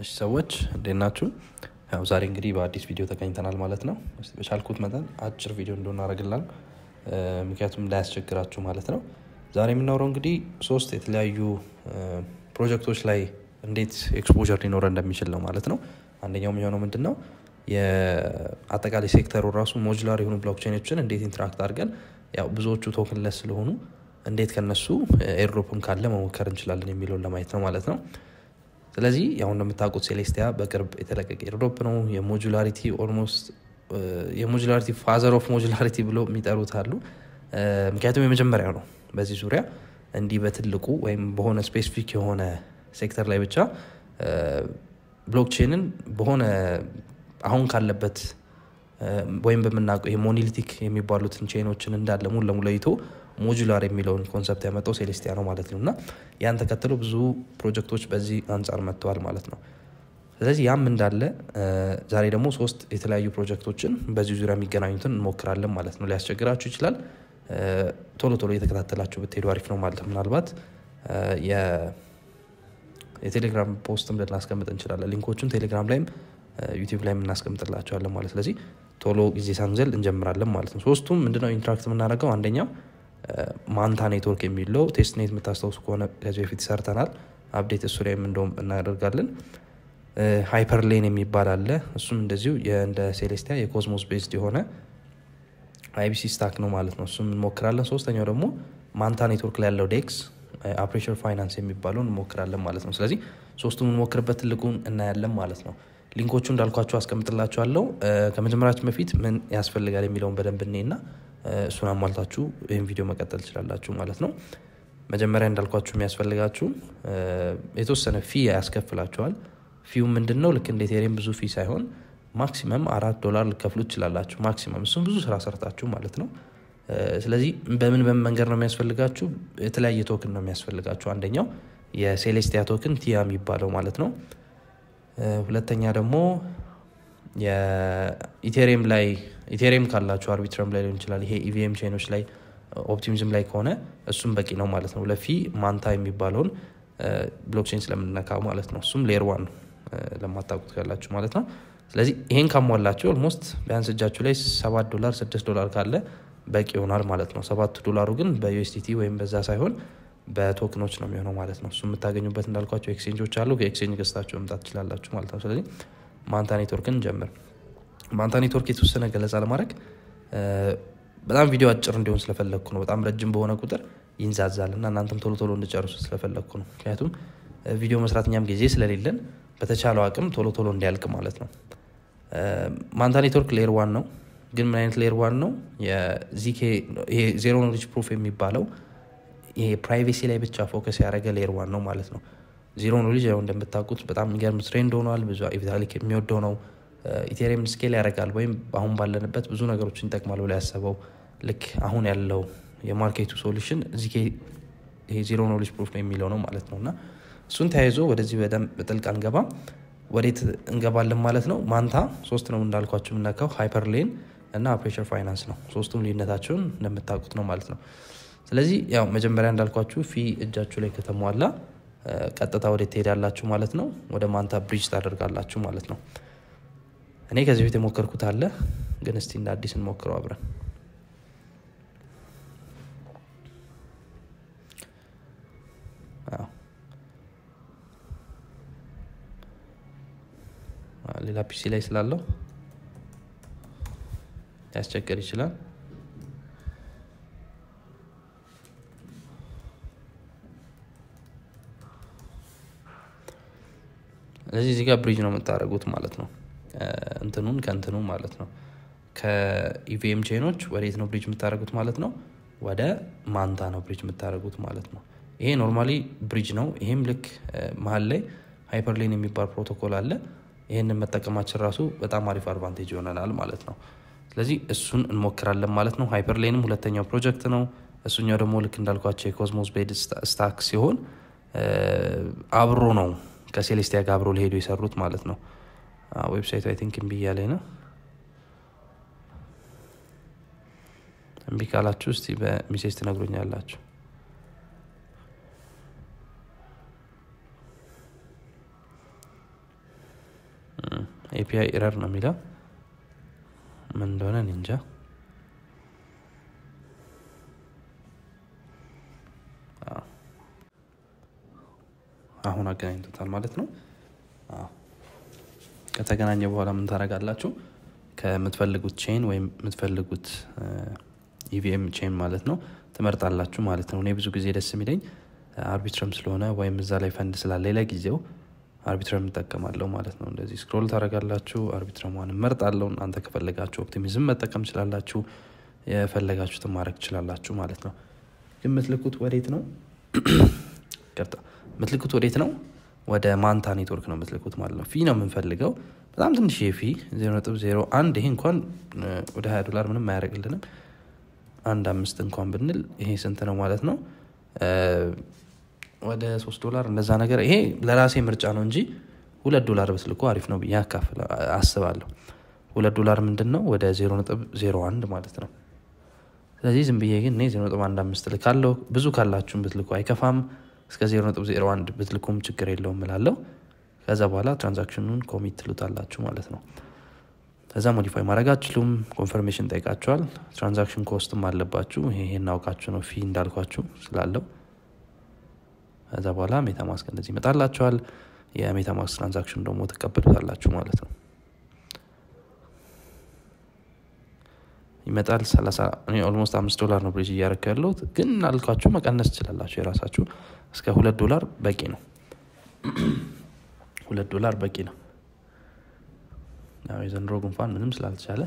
እሺ ሰዎች እንዴት ናችሁ? ያው ዛሬ እንግዲህ በአዲስ ቪዲዮ ተገኝተናል ማለት ነው። በቻልኩት መጠን አጭር ቪዲዮ እንደሆናረግላል ምክንያቱም እንዳያስቸግራችሁ ማለት ነው። ዛሬ የምናወረው እንግዲህ ሶስት የተለያዩ ፕሮጀክቶች ላይ እንዴት ኤክስፖር ሊኖረ እንደሚችል ነው ማለት ነው። አንደኛው የሚሆነው ምንድን ነው የአጠቃላይ ሴክተሩ ራሱ ሞጁላር የሆኑ ብሎክቼኖችን እንዴት ኢንትራክት አድርገን ያው ብዙዎቹ ቶክንለስ ስለሆኑ እንዴት ከነሱ ኤርድሮፕም ካለ መሞከር እንችላለን የሚለውን ለማየት ነው ማለት ነው። ስለዚህ ያው እንደምታውቁት ሴሌስቲያ በቅርብ የተለቀቀ ኤርዶፕ ነው። የሞጁላሪቲ ኦልሞስት የሞጁላሪቲ ፋዘር ኦፍ ሞጁላሪቲ ብሎ የሚጠሩት አሉ። ምክንያቱም የመጀመሪያው ነው በዚህ ዙሪያ እንዲህ በትልቁ ወይም በሆነ ስፔሲፊክ የሆነ ሴክተር ላይ ብቻ ብሎክቼንን በሆነ አሁን ካለበት ወይም በምናውቀው ይሄ የሚባሉትን ቼኖችን እንዳለ ሙሉ ለሙሉ ለይቶ ሞጁላር የሚለውን ኮንሰፕት ያመጣው ሴሌስቲያ ነው ማለት ነው እና ያን ተከትሎ ብዙ ፕሮጀክቶች በዚህ አንጻር መጥተዋል ማለት ነው ስለዚህ ያም እንዳለ ዛሬ ደግሞ ሶስት የተለያዩ ፕሮጀክቶችን በዚህ ዙሪያ የሚገናኙትን እንሞክራለን ማለት ነው ሊያስቸግራችሁ ይችላል ቶሎ ቶሎ እየተከታተላችሁ ብትሄዱ አሪፍ ነው ማለት ምናልባት የቴሌግራም ፖስትም ልናስቀምጥ እንችላለን ሊንኮቹን ቴሌግራም ላይም ዩቲብ ላይም እናስቀምጥላቸዋለን ማለት ስለዚህ ቶሎ ጊዜ ሳንዘል እንጀምራለን ማለት ነው ሶስቱም ምንድነው ኢንትራክት የምናደርገው አንደኛው ማንታ ኔትወርክ የሚለው ቴስትኔት የምታስታውሱ ከሆነ ከዚህ በፊት ሰርተናል። አፕዴት እሱ ላይም እንደውም እናደርጋለን። ሃይፐርሌን የሚባል አለ። እሱም እንደዚሁ እንደ ሴሌስቲያ የኮዝሞስ ቤዝድ የሆነ አይቢሲ ስታክ ነው ማለት ነው። እሱም እንሞክራለን። ሶስተኛው ደግሞ ማንታ ኔትወርክ ላይ ያለው ዴክስ አፕሬሽር ፋይናንስ የሚባለው እንሞክራለን ማለት ነው። ስለዚህ ሶስቱም የምንሞክርበት ትልቁን እናያለን ማለት ነው። ሊንኮቹ እንዳልኳቸው አስቀምጥላቸዋለው ከመጀመሪያችን በፊት ምን ያስፈልጋል የሚለውን በደንብ እና? እሱን አሟልታችሁ ይህም ቪዲዮ መቀጠል ትችላላችሁ ማለት ነው መጀመሪያ እንዳልኳችሁ የሚያስፈልጋችሁ የተወሰነ ፊ ያስከፍላችኋል ፊው ምንድን ነው ልክ እንደ ቴሬም ብዙ ፊ ሳይሆን ማክሲመም አራት ዶላር ልከፍሉ ትችላላችሁ ማክሲመም እሱም ብዙ ስራ ሰርታችሁ ማለት ነው ስለዚህ በምን በምን መንገድ ነው የሚያስፈልጋችሁ የተለያየ ቶክን ነው የሚያስፈልጋችሁ አንደኛው የሴሌስቲያ ቶክን ቲያ የሚባለው ማለት ነው ሁለተኛ ደግሞ የኢቴሬም ላይ ኢቴሪየም ካላቸው አርቢትረም ላይ ሊሆን ይችላል ይሄ ኢቪኤም e ቼኖች ላይ ኦፕቲሚዝም ላይ ከሆነ እሱም በቂ ነው ማለት ነው ለፊ ማንታ የሚባለውን ብሎክቼን ስለምንነካ ማለት ነው እሱም ሌር ዋን ነው ለማታውቁት ካላችሁ ማለት ነው ስለዚህ ይሄን ካሟላችሁ ኦልሞስት ቢያንስ እጃችሁ ላይ ሰባት ዶላር ስድስት ዶላር ካለ በቂ ይሆናል ማለት ነው ሰባት ዶላሩ ግን በዩስቲቲ ወይም በዛ ሳይሆን በቶክኖች ነው የሚሆነው ማለት ነው እሱ የምታገኙበት እንዳልኳቸው ኤክስቼንጆች አሉ ከኤክስቼንጅ ገዝታችሁ መምጣት ትችላላችሁ ማለት ነው ስለዚህ ማንታ ኔትወርክን ጀምር ማንታ ኔትወርክ የተወሰነ ገለጻ ለማድረግ በጣም ቪዲዮ አጭር እንዲሆን ስለፈለግኩ ነው። በጣም ረጅም በሆነ ቁጥር ይንዛዛል እና እናንተም ቶሎ ቶሎ እንድጨርሱ ስለፈለግኩ ነው። ምክንያቱም ቪዲዮ መስራት እኛም ጊዜ ስለሌለን በተቻለው አቅም ቶሎ ቶሎ እንዲያልቅ ማለት ነው። ማንታ ኔትወርክ ሌር ዋን ነው፣ ግን ምን አይነት ሌር ዋን ነው? ዜሮ ኖሌጅ ፕሩፍ የሚባለው ይሄ ፕራይቬሲ ላይ ብቻ ፎከስ ያደረገ ሌር ዋን ነው ማለት ነው። ዜሮ ኖሌጅ ያው እንደምታውቁት በጣም ገርም ትሬንድ ሆኗል። ብዙ ኢቪታሊክ የሚወደው ነው ኢቴሪየም ስኬል ያደርጋል ወይም አሁን ባለንበት ብዙ ነገሮችን ይጠቅማል ብሎ ያሰበው ልክ አሁን ያለው የማርኬቱ ሶሉሽን እዚህ ይሄ ዜሮ ኖሌጅ ፕሩፍ ነው የሚለው ነው ማለት ነው እና እሱን ተያይዞ ወደዚህ በደንብ በጥልቅ አንገባ ወዴት እንገባለን ማለት ነው ማንታ ሶስት ነው እንዳልኳቸው የምናካው ሃይፐርሌን እና ፕሬሸር ፋይናንስ ነው ሶስቱም ልዩነታቸውን እንደምታውቁት ነው ማለት ነው ስለዚህ ያው መጀመሪያ እንዳልኳችሁ ፊ እጃችሁ ላይ ከተሟላ ቀጥታ ወደ ትሄዳላችሁ ማለት ነው ወደ ማንታ ብሪጅ ታደርጋላችሁ ማለት ነው እኔ ከዚህ ቤት የሞከርኩት አለ፣ ግን እስቲ እንደ አዲስ እንሞክረው አብረን። ሌላ ፒሲ ላይ ስላለው ሊያስቸግር ይችላል። ስለዚህ እዚህ ጋር ብሪጅ ነው የምታደርጉት ማለት ነው። እንትኑን ከእንትኑ ማለት ነው ከኢቪኤም ቼኖች ወዴት ነው ብሪጅ የምታደረጉት ማለት ነው ወደ ማንታ ነው ብሪጅ የምታደረጉት ማለት ነው ይሄ ኖርማሊ ብሪጅ ነው ይሄም ልክ መሀል ላይ ሃይፐርሌን የሚባል ፕሮቶኮል አለ ይህንን መጠቀማችን ራሱ በጣም አሪፍ አድቫንቴጅ ይሆነናል ማለት ነው ስለዚህ እሱን እንሞክራለን ማለት ነው ሃይፐርሌንም ሁለተኛው ፕሮጀክት ነው እሱኛው ደግሞ ልክ እንዳልኳቸው የኮዝሞስ ቤድ ስታክ ሲሆን አብሮ ነው ከሴሌስቲያ ጋር አብሮ ሊሄዱ የሰሩት ማለት ነው ዌብሳይቱ አይ ቲንክ እምቢ እያለኝ ነው እምቢ ካላችሁ እስቲ በሚሴጅ ትነግሩኛላችሁ ኤፒአይ mm, ኢረር ነው የሚለው ምን እንደሆነ ኒንጃ አሁን አገናኝቶታል ማለት ነው ከተገናኘ በኋላ ምን ታደረጋላችሁ ከምትፈልጉት ቼን ወይም የምትፈልጉት ኢቪኤም ቼን ማለት ነው ትመርጣላችሁ ማለት ነው እኔ ብዙ ጊዜ ደስ የሚለኝ አርቢትረም ስለሆነ ወይም እዛ ላይ ፈንድ ስላለ ጊዜው አርቢትረም እንጠቀማለሁ ማለት ነው እንደዚህ ስክሮል ታደረጋላችሁ አርቢትረሟን መርጣለው እናንተ ከፈለጋችሁ ኦፕቲሚዝም መጠቀም ችላላችሁ የፈለጋችሁትን ማድረግ ትችላላችሁ ማለት ነው ምትልኩት ወዴት ነው ምትልኩት ወዴት ነው ወደ ማንታ ኔትወርክ ነው የምትልኩት ማለት ነው ፊ ነው የምንፈልገው በጣም ትንሽ የፊ አንድ ይሄ እንኳን ወደ 20 ዶላር ምንም አያደርግልንም አንድ አምስት እንኳን ብንል ይሄ ስንት ነው ማለት ነው ወደ ሶስት ዶላር እንደዛ ነገር ይሄ ለራሴ ምርጫ ነው እንጂ ሁለት ዶላር ብትልኩ አሪፍ ነው ብዬ አካፍል አስባለሁ ሁለት ዶላር ምንድን ነው ወደ 0.01 ማለት ነው ስለዚህ ዝም ብዬ ግን እኔ 0.15 ልካለሁ ብዙ ካላችሁም ብትልኩ አይከፋም እስከ 0.01 ብትልኩም ችግር የለውም እላለሁ ከዛ በኋላ ትራንዛክሽኑን ኮሚት ትሉታላችሁ ማለት ነው ከዛ ሞዲፋይ ማድረግ አችሉም ኮንፈርሜሽን ጠይቃችኋል ትራንዛክሽን ኮስትም አለባችሁ ይሄ እናውቃችሁ ነው ፊ እንዳልኳችሁ ስላለው ከዛ በኋላ ሜታማስክ እንደዚህ ይመጣላችኋል የሜታማስክ ትራንዛክሽን ደግሞ ትቀበሉታላችሁ ማለት ነው ይመጣል ኦልሞስት አምስት ዶላር ነው ብሪጅ እያደረግ ያለሁት ግን አልኳችሁ መቀነስ ትችላላችሁ የራሳችሁ እስከ ሁለት ዶላር በቂ ነው። ሁለት ዶላር በቂ ነው። የዘንድሮ ጉንፋን ምንም ስላልተቻለ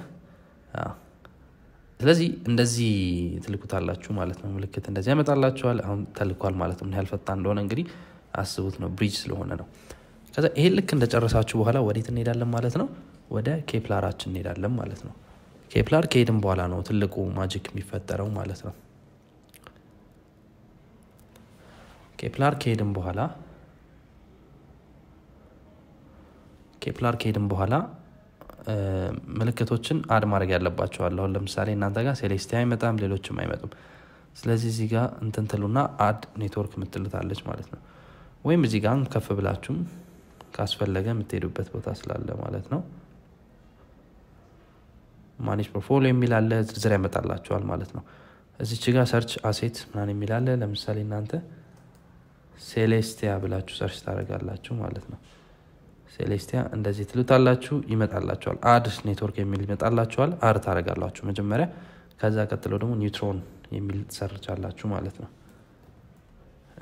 ስለዚህ እንደዚህ ትልኩታላችሁ ማለት ነው። ምልክት እንደዚህ ያመጣላችኋል። አሁን ተልኳል ማለት ነው። ምን ያህል ፈጣን እንደሆነ እንግዲህ አስቡት ነው። ብሪጅ ስለሆነ ነው። ከዛ ይሄን ልክ እንደጨረሳችሁ በኋላ ወዴት እንሄዳለን ማለት ነው? ወደ ኬፕላራችን እንሄዳለን ማለት ነው። ኬፕላር ከሄድን በኋላ ነው ትልቁ ማጂክ የሚፈጠረው ማለት ነው። ኬፕላር ከሄድን በኋላ ኬፕላር ከሄድን በኋላ ምልክቶችን አድ ማድረግ ያለባቸዋል። አሁን ለምሳሌ እናንተ ጋር ሴሌስቲ አይመጣም፣ ሌሎችም አይመጡም። ስለዚህ እዚህ ጋር እንትንትሉና አድ ኔትወርክ የምትልታለች ማለት ነው። ወይም እዚህ ጋር ከፍ ብላችሁም ካስፈለገ የምትሄዱበት ቦታ ስላለ ማለት ነው። ማኔጅ ፖርፎሊዮ የሚላለ ዝርዝር ያመጣላቸዋል ማለት ነው። እዚች ጋር ሰርች አሴት ምናን የሚላለ ለምሳሌ እናንተ ሴሌስቲያ ብላችሁ ሰርች ታደረጋላችሁ ማለት ነው ሴሌስቲያ እንደዚህ ትሉታላችሁ ይመጣላችኋል አድ ኔትወርክ የሚል ይመጣላችኋል አድ ታደረጋላችሁ መጀመሪያ ከዛ ቀጥሎ ደግሞ ኒውትሮን የሚል ትሰርቻላችሁ ማለት ነው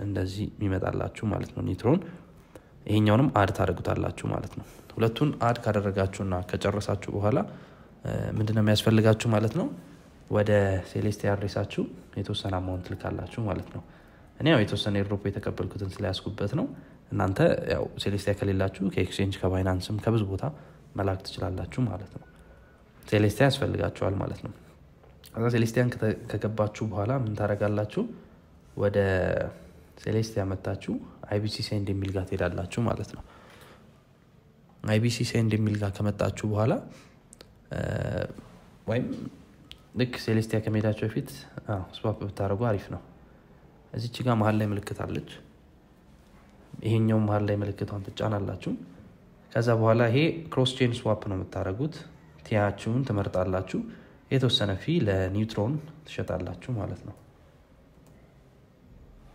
እንደዚህ ይመጣላችሁ ማለት ነው ኒትሮን ይሄኛውንም አድ ታደርጉታላችሁ ማለት ነው ሁለቱን አድ ካደረጋችሁና ከጨረሳችሁ በኋላ ምንድነው የሚያስፈልጋችሁ ማለት ነው ወደ ሴሌስቲያ ሬሳችሁ የተወሰነ አማውንት ትልካላችሁ ማለት ነው እኔ ያው የተወሰነ ኤርድሮፕ የተቀበልኩትን ስለያስኩበት ነው እናንተ ያው ሴሌስቲያ ከሌላችሁ ከኤክስቼንጅ ከባይናንስም ከብዙ ቦታ መላክ ትችላላችሁ ማለት ነው ሴሌስቲያ ያስፈልጋችኋል ማለት ነው ከዛ ሴሌስቲያን ከገባችሁ በኋላ ምን ታደረጋላችሁ ወደ ሴሌስቲያ መታችሁ አይቢሲ ሴንድ የሚል ጋር ትሄዳላችሁ ማለት ነው አይቢሲ ሴንድ የሚል ጋር ከመጣችሁ በኋላ ወይም ልክ ሴሌስቲያ ከመሄዳቸው በፊት ስፓፕ ብታደረጉ አሪፍ ነው እዚች ጋር መሀል ላይ ምልክት አለች። ይሄኛው መሀል ላይ ምልክቷን ትጫናላችሁ። ከዛ በኋላ ይሄ ክሮስ ቼን ስዋፕ ነው የምታደርጉት። ቲያችሁን ትመርጣላችሁ። የተወሰነ ፊ ለኒውትሮን ትሸጣላችሁ ማለት ነው።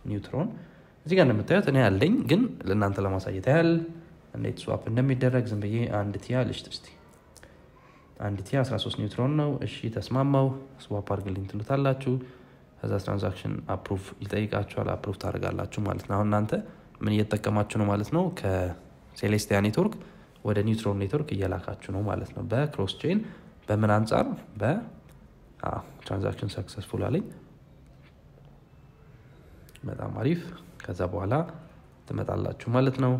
ኒውትሮን እዚህ ጋር እንደምታዩት እኔ ያለኝ ግን ለእናንተ ለማሳየት ያህል እንዴት ስዋፕ እንደሚደረግ ዝም ብዬ አንድ ቲያ ልሽጥ እስቲ። አንድ ቲያ 13 ኒውትሮን ነው። እሺ ተስማማው፣ ስዋፕ አድርግልኝ ትሉታላችሁ። ከዛ ትራንዛክሽን አፕሩቭ ይጠይቃቸዋል አፕሩቭ ታደርጋላችሁ ማለት ነው አሁን እናንተ ምን እየተጠቀማችሁ ነው ማለት ነው ከሴሌስቲያ ኔትወርክ ወደ ኒውትሮን ኔትወርክ እየላካችሁ ነው ማለት ነው በክሮስ ቼን በምን አንጻር በትራንዛክሽን ሰክሰስፉል አለኝ በጣም አሪፍ ከዛ በኋላ ትመጣላችሁ ማለት ነው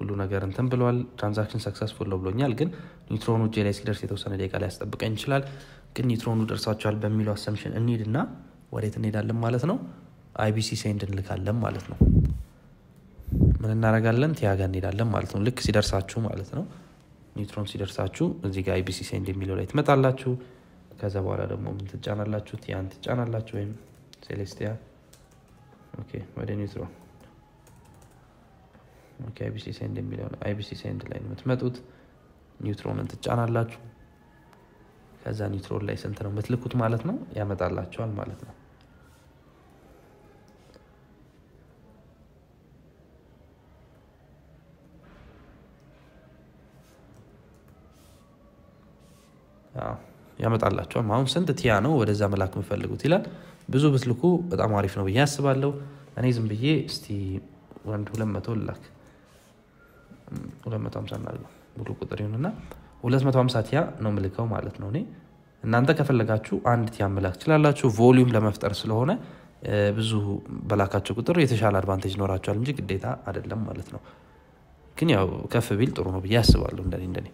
ሁሉ ነገር እንትን ብለዋል ትራንዛክሽን ሰክሰስፉል ነው ብሎኛል ግን ኒውትሮኑ እጄ ላይ ሲደርስ የተወሰነ ደቂቃ ላይ ያስጠብቀኝ ይችላል ግን ኒውትሮኑ ደርሳችኋል በሚለው አሰምሽን እንሂድ እና ወዴት እንሄዳለን ማለት ነው? አይቢሲ ሴንድ እንልካለን ማለት ነው። ምን እናደርጋለን? ቲያጋ እንሄዳለን ማለት ነው። ልክ ሲደርሳችሁ ማለት ነው ኒውትሮን ሲደርሳችሁ እዚህ ጋር አይቢሲ ሴንድ የሚለው ላይ ትመጣላችሁ። ከዛ በኋላ ደግሞ ምን ትጫናላችሁ? ቲያን ትጫናላችሁ ወይም ሴሌስቲያ ወደ ኒውትሮን አይቢሲ ሴንድ የሚለው አይቢሲ ሴንድ ላይ የምትመጡት ኒውትሮንን ትጫናላችሁ። ከዛ ኒውትሮን ላይ ስንት ነው የምትልኩት ማለት ነው ያመጣላችኋል ማለት ነው። ያመጣላቸዋል። አሁን ስንት ቲያ ነው ወደዛ መላክ የምፈልጉት ይላል። ብዙ ብትልኩ በጣም አሪፍ ነው ብዬ አስባለሁ። እኔ ዝም ብዬ እስቲ አንድ ሁለት መቶ ሁለት መቶ ሀምሳ ሙሉ ቁጥር ይሁንና ሁለት መቶ ሀምሳ ቲያ ነው ምልከው ማለት ነው። እኔ እናንተ ከፈለጋችሁ አንድ ቲያ መላክ ትችላላችሁ። ቮሊዩም ለመፍጠር ስለሆነ ብዙ በላካቸው ቁጥር የተሻለ አድቫንቴጅ ይኖራቸዋል እንጂ ግዴታ አይደለም ማለት ነው። ግን ያው ከፍ ቢል ጥሩ ነው ብዬ አስባለሁ እንደኔ እንደኔ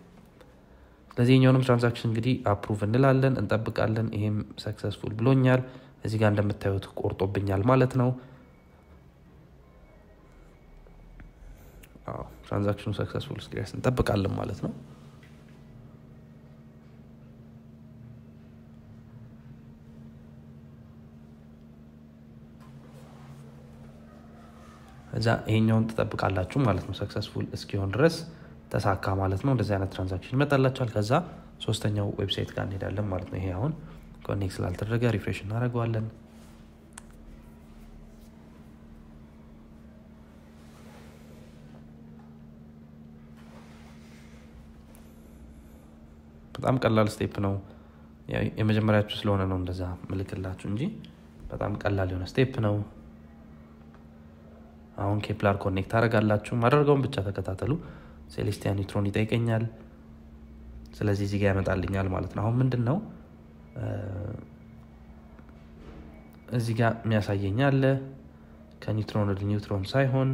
ለዚህኛውንም ትራንዛክሽን እንግዲህ አፕሩቭ እንላለን፣ እንጠብቃለን። ይሄም ሰክሰስፉል ብሎኛል። እዚህ ጋር እንደምታዩት ቆርጦብኛል ማለት ነው። ትራንዛክሽኑ ሰክሰስፉል እስክሪያስ እንጠብቃለን ማለት ነው። እዛ ይሄኛውን ትጠብቃላችሁ ማለት ነው ሰክሰስፉል እስኪሆን ድረስ ተሳካ ማለት ነው። እንደዚህ አይነት ትራንዛክሽን ይመጣላቸዋል። ከዛ ሶስተኛው ዌብሳይት ጋር እንሄዳለን ማለት ነው። ይሄ አሁን ኮኔክት ስላልተደረገ ሪፍሬሽ እናደርገዋለን። በጣም ቀላል ስቴፕ ነው። የመጀመሪያችሁ ስለሆነ ነው እንደዛ ምልክላችሁ እንጂ በጣም ቀላል የሆነ ስቴፕ ነው። አሁን ኬፕላር ኮኔክት አደርጋላችሁ። ማደርገውን ብቻ ተከታተሉ። ሴሌስቲያ ኒውትሮን ይጠይቀኛል። ስለዚህ እዚህ ጋር ያመጣልኛል ማለት ነው። አሁን ምንድን ነው እዚህ ጋር የሚያሳየኝ አለ። ከኒውትሮን ወደ ኒውትሮን ሳይሆን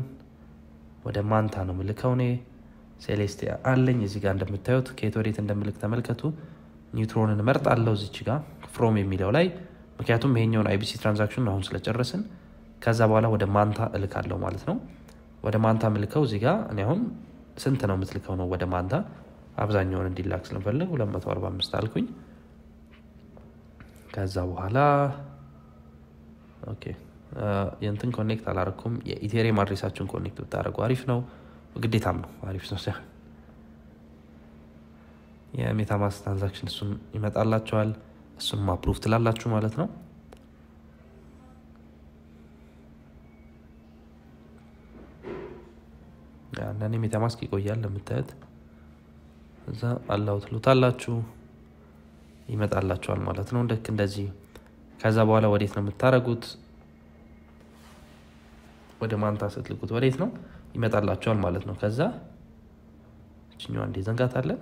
ወደ ማንታ ነው ምልከው እኔ ሴሌስቲያ አለኝ። እዚህ ጋር እንደምታዩት ከየት ወዴት እንደምልክ ተመልከቱ። ኒውትሮንን መርጥ አለው እዚች ጋር ፍሮም የሚለው ላይ ምክንያቱም ይሄኛውን አይቢሲ ትራንዛክሽን አሁን ስለጨረስን ከዛ በኋላ ወደ ማንታ እልካለው ማለት ነው። ወደ ማንታ ምልከው እዚህ ጋር እኔ አሁን ስንት ነው የምትልከው ነው ወደ ማንታ አብዛኛውን እንዲላክ ስለምፈልግ 245 አልኩኝ ከዛ በኋላ የንትን የእንትን ኮኔክት አላረኩም የኢቴሬም አድሬሳችሁን ኮኔክት ብታደረጉ አሪፍ ነው ግዴታም ነው አሪፍ ነው ሲያ የሜታማስ ትራንዛክሽን እሱም ይመጣላቸዋል እሱም አፕሩቭ ትላላችሁ ማለት ነው አንዳንዴ ሜታማስክ ይቆያል ለምታየት እዛ አላው ትሉታላችሁ ይመጣላችኋል ማለት ነው። ልክ እንደዚህ። ከዛ በኋላ ወዴት ነው የምታደርጉት? ወደ ማንታ ስትልኩት ወዴት ነው ይመጣላችኋል ማለት ነው። ከዛ ችኛዋ እንዴ ዘንጋታለን።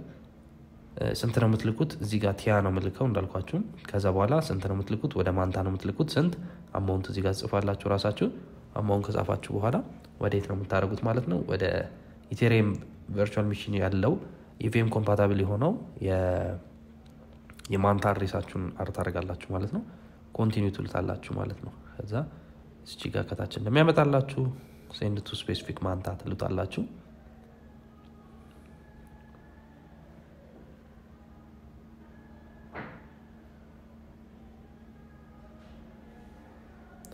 ስንት ነው የምትልኩት? እዚህ ጋር ቲያ ነው የምልከው እንዳልኳችሁ። ከዛ በኋላ ስንት ነው የምትልኩት? ወደ ማንታ ነው የምትልኩት። ስንት አማውንት እዚህ ጋር ጽፋላችሁ ራሳችሁ። አማውንት ከጻፋችሁ በኋላ ወዴት ነው የምታደርጉት ማለት ነው ወደ ኢቴሪየም ቨርቹዋል ሚሽን ያለው ኢቪኤም ኮምፓታብል የሆነው የማንታር ሬሳችሁን አር ታደርጋላችሁ ማለት ነው ኮንቲኒ ትሉታላችሁ ማለት ነው ከዛ እስቺ ጋር ከታች እንደሚያመጣላችሁ ሴንድ ቱ ስፔሲፊክ ማንታ ትሉታላችሁ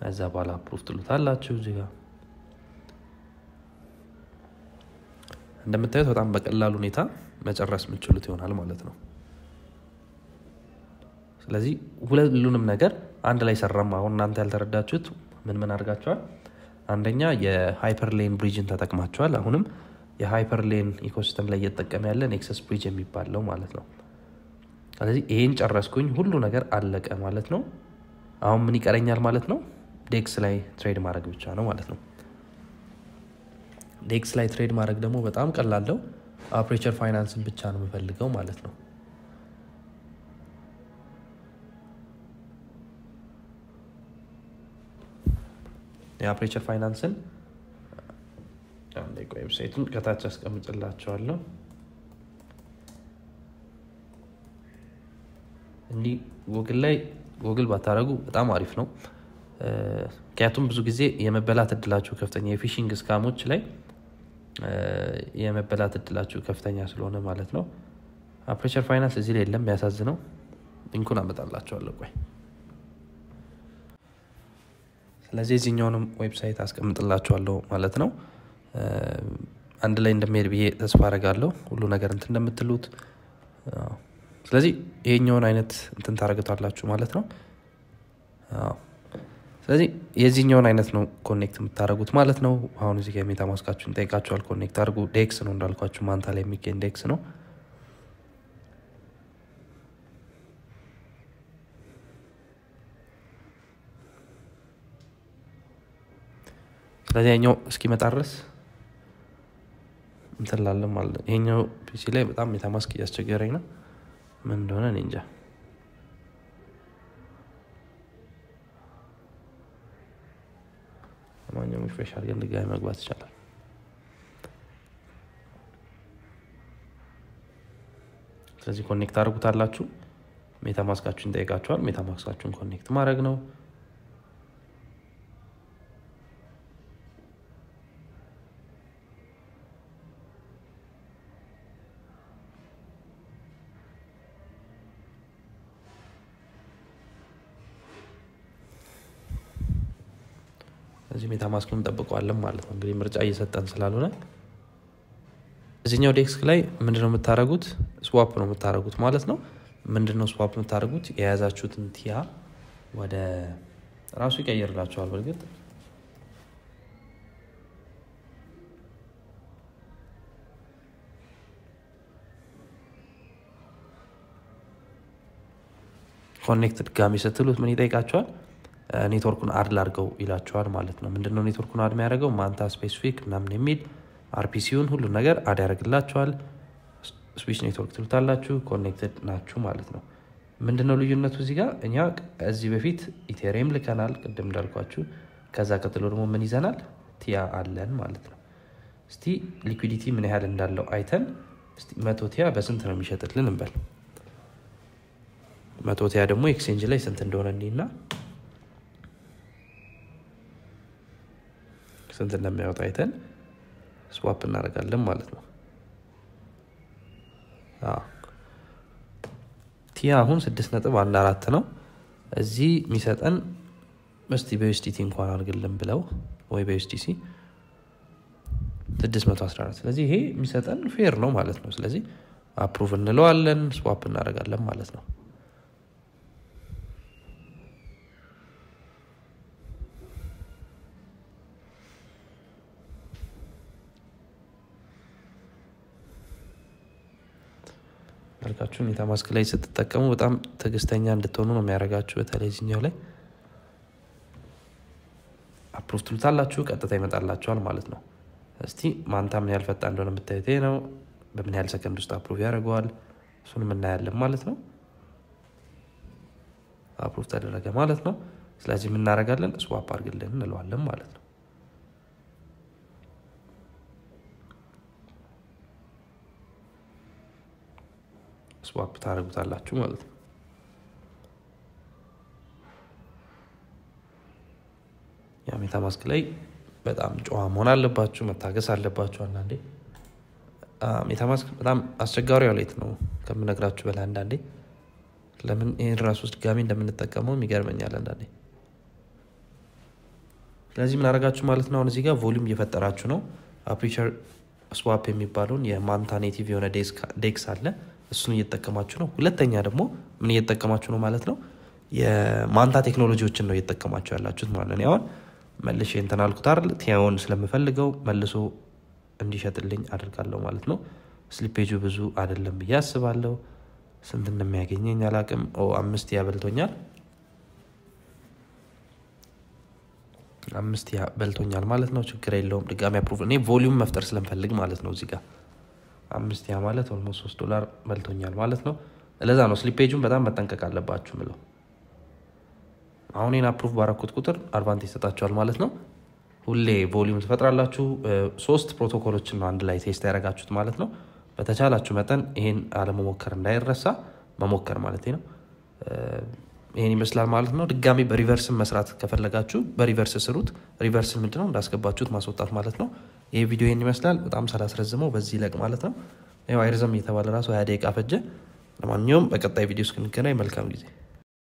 ከዛ በኋላ ፕሩፍ ትሉታላችሁ እዚህ ጋር እንደምታዩት በጣም በቀላል ሁኔታ መጨረስ የምችሉት ይሆናል ማለት ነው። ስለዚህ ሁሉንም ነገር አንድ ላይ ሰራም። አሁን እናንተ ያልተረዳችሁት ምን ምን አድርጋችኋል? አንደኛ የሃይፐርሌን ብሪጅን ተጠቅማችኋል። አሁንም የሃይፐርሌን ኢኮሲስተም ላይ እየተጠቀመ ያለ ኔክሰስ ብሪጅ የሚባለው ማለት ነው። ስለዚህ ይሄን ጨረስኩኝ፣ ሁሉ ነገር አለቀ ማለት ነው። አሁን ምን ይቀረኛል ማለት ነው? ዴክስ ላይ ትሬድ ማድረግ ብቻ ነው ማለት ነው። ዴክስ ላይ ትሬድ ማድረግ ደግሞ በጣም ቀላል ነው። አፕሬቸር ፋይናንስን ብቻ ነው የምፈልገው ማለት ነው። የአፕሬቸር ፋይናንስን ዌብሳይቱን ከታች አስቀምጥላቸዋለሁ። እንዲህ ጎግል ላይ ጎግል ባታደረጉ በጣም አሪፍ ነው። ምክንያቱም ብዙ ጊዜ የመበላት እድላቸው ከፍተኛ የፊሽንግ ስካሞች ላይ የመበላት እድላችሁ ከፍተኛ ስለሆነ ማለት ነው። አፕሬቸር ፋይናንስ እዚህ ላይ የለም። የሚያሳዝነው ሊንኩን አመጣላቸዋለ ቆይ ስለዚህ የዚህኛውንም ዌብሳይት አስቀምጥላቸዋለሁ ማለት ነው። አንድ ላይ እንደሚሄድ ብዬ ተስፋ አረጋለሁ ሁሉ ነገር እንትን እንደምትሉት። ስለዚህ ይሄኛውን አይነት እንትን ታረግቷላችሁ ማለት ነው። ስለዚህ የዚህኛውን አይነት ነው ኮኔክት የምታደረጉት ማለት ነው አሁን እዚህ ሜታ ማስካችሁን ጠይቃችኋል ኮኔክት አድርጉ ዴክስ ነው እንዳልኳችሁ ማንታ ላይ የሚገኝ ዴክስ ነው ስለዚህ ያኛው እስኪመጣ ድረስ እንትላለን ማለት ይሄኛው ፒሲ ላይ በጣም ሜታማስክ እያስቸገረኝ ነው ምን እንደሆነ እንጃ ማንኛውም ሪፍሬሽ አድርገን ድጋሚ መግባት ይቻላል። ስለዚህ ኮኔክት አድርጉታላችሁ። ሜታማስካችሁን ጠይቃችኋል። ሜታማስካችሁን ኮኔክት ማድረግ ነው። እዚህ ሜታማስክ እንጠብቀዋለን ማለት ነው። እንግዲህ ምርጫ እየሰጠን ስላልሆነ እዚኛው ዴስክ ላይ ምንድነው የምታደረጉት? ስዋፕ ነው የምታደረጉት ማለት ነው። ምንድነው ስዋፕ የምታደረጉት? የያዛችሁትን ቲያ ወደ ራሱ ይቀይርላቸዋል። በእርግጥ ኮኔክት ድጋሚ ስትሉት ምን ይጠይቃቸዋል? ኔትወርኩን አድ ላርገው ይላቸዋል ማለት ነው። ምንድነው ኔትወርኩን አድ የሚያደርገው ማንታ ስፔሲፊክ ምናምን የሚል አርፒሲውን ሁሉን ነገር አድ ያደርግላቸዋል። ስዊች ኔትወርክ ትሉታላችሁ። ኮኔክትድ ናችሁ ማለት ነው። ምንድነው ልዩነቱ እዚህ ጋር እኛ እዚህ በፊት ኢቴሪየም ልከናል ቅድም እንዳልኳችሁ። ከዛ ቀጥሎ ደግሞ ምን ይዘናል ቲያ አለን ማለት ነው። እስቲ ሊኩዲቲ ምን ያህል እንዳለው አይተን መቶ ቲያ በስንት ነው የሚሸጥልን እንበል። መቶ ቲያ ደግሞ ኤክስቼንጅ ላይ ስንት እንደሆነ እኒና ስንት እንደሚያወጣ አይተን ስዋፕ እናደርጋለን ማለት ነው። ቲ አሁን ስድስት ነጥብ አንድ አራት ነው። እዚህ የሚሰጠን እስቲ በዩስዲቲ እንኳን አድርግልን ብለው ወይ በዩስዲሲ 614 ስለዚህ ይሄ የሚሰጠን ፌር ነው ማለት ነው። ስለዚህ አፕሩቭ እንለዋለን፣ ስዋፕ እናደርጋለን ማለት ነው። መልካችሁን ሜታማስክ ላይ ስትጠቀሙ በጣም ትዕግስተኛ እንድትሆኑ ነው የሚያደርጋችሁ። በተለይ ዚኛው ላይ አፕሮቭ ትሉታላችሁ፣ ቀጥታ ይመጣላችኋል ማለት ነው። እስቲ ማንታ ምን ያህል ፈጣን እንደሆነ የምታዩት ነው። በምን ያህል ሰከንድ ውስጥ አፕሮቭ ያደርገዋል፣ እሱን የምናያለን ማለት ነው። አፕሮቭ ተደረገ ማለት ነው። ስለዚህ የምናደርጋለን ስዋፕ አድርግልን እንለዋለን ማለት ነው። ስዋፕ ታደርጉታላችሁ ማለት ነው። ያ ሜታማስክ ላይ በጣም ጨዋ መሆን አለባችሁ፣ መታገስ አለባችሁ። አንዳንዴ ሜታማስክ በጣም አስቸጋሪ ዋሌት ነው ከምነግራችሁ በላይ አንዳንዴ ለምን ይህን ራሱ ድጋሚ እንደምንጠቀመው ይገርመኛል አንዳንዴ። ስለዚህ ምን ማለት ነው? አሁን እዚህ ጋር ቮሊዩም እየፈጠራችሁ ነው። አፕሪቸር ስዋፕ የሚባለውን የማንታ ኔቲቭ የሆነ ዴክስ አለ እሱን እየጠቀማችሁ ነው። ሁለተኛ ደግሞ ምን እየጠቀማችሁ ነው ማለት ነው? የማንታ ቴክኖሎጂዎችን ነው እየጠቀማችሁ ያላችሁት ማለት ነው። አሁን መልሼ እንትን አልኩት አይደል? ቲያውን ስለምፈልገው መልሶ እንዲሸጥልኝ አድርጋለሁ ማለት ነው። ስሊፔጁ ብዙ አይደለም ብዬ አስባለሁ። ስንት እንደሚያገኘኝ አላቅም። አምስት ያበልቶኛል አምስት በልቶኛል ማለት ነው። ችግር የለውም። ድጋሚ አፕሩቭ እኔ ቮሊዩም መፍጠር ስለምፈልግ ማለት ነው እዚህ ጋር አምስት ያ ማለት ኦልሞስት ሶስት ዶላር በልቶኛል ማለት ነው። ለዛ ነው ስሊፔጁን በጣም መጠንቀቅ አለባችሁ ምለው። አሁን ይህን አፕሩቭ ባረኩት ቁጥር አድቫንቴጅ ይሰጣችኋል ማለት ነው። ሁሌ ቮሊዩም ትፈጥራላችሁ። ሶስት ፕሮቶኮሎችን ነው አንድ ላይ ቴስት ያደረጋችሁት ማለት ነው። በተቻላችሁ መጠን ይሄን አለመሞከር እንዳይረሳ መሞከር ማለት ነው። ይሄን ይመስላል ማለት ነው። ድጋሚ በሪቨርስን መስራት ከፈለጋችሁ በሪቨርስ ስሩት። ሪቨርስን ምንድነው እንዳስገባችሁት ማስወጣት ማለት ነው። ይሄ ቪዲዮ ይህን ይመስላል። በጣም ሳላስረዝመው በዚህ ይለቅ ማለት ነው። አይርዘም እየተባለ ራሱ ሀያ ደቂቃ ፈጀ። ለማንኛውም በቀጣይ ቪዲዮ እስክንገናኝ መልካም ጊዜ